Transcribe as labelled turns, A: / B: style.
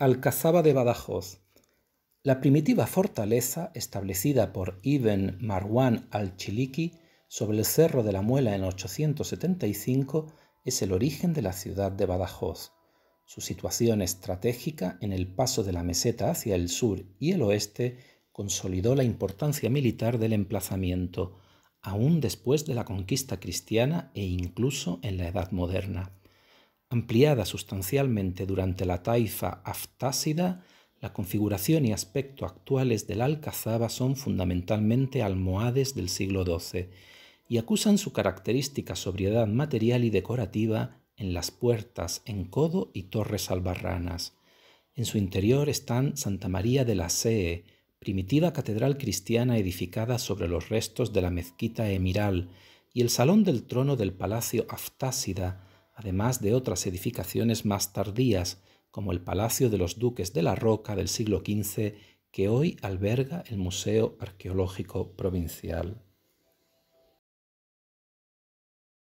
A: Alcazaba de Badajoz. La primitiva fortaleza establecida por Ibn Marwan al-Chiliki sobre el Cerro de la Muela en 875 es el origen de la ciudad de Badajoz. Su situación estratégica en el paso de la meseta hacia el sur y el oeste consolidó la importancia militar del emplazamiento, aún después de la conquista cristiana e incluso en la Edad Moderna ampliada sustancialmente durante la taifa aftásida, la configuración y aspecto actuales del alcazaba son fundamentalmente almohades del siglo XII y acusan su característica sobriedad material y decorativa en las puertas en codo y torres albarranas. En su interior están Santa María de la See, primitiva catedral cristiana edificada sobre los restos de la mezquita emiral, y el Salón del Trono del Palacio Aftásida, además de otras edificaciones más tardías, como el Palacio de los Duques de la Roca del siglo XV, que hoy alberga el Museo Arqueológico Provincial.